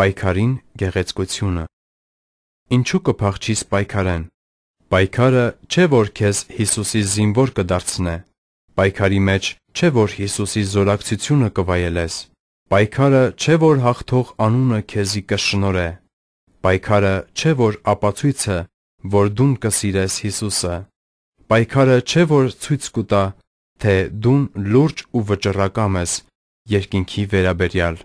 Պայքարին գեղեցկությունը Ինչու կփախչիս պայքարեն։ Պայքարը չէ որ քեզ Հիսուսի զինվոր կդարձնե։ Պայքարի մեջ չէ որ Հիսուսի զորակցությունը կվայելես։ Պայքարը չէ որ հաղթող անունը քեզի կշնորե։ Պայքարը չէ որ ապացույցը, որ դուն կսիրես Հիսուսը։ Պայքարը չէ որ ցույց կտա, թե դուն լուրջ ու վճռակամ ես երկինքի վերաբերյալ։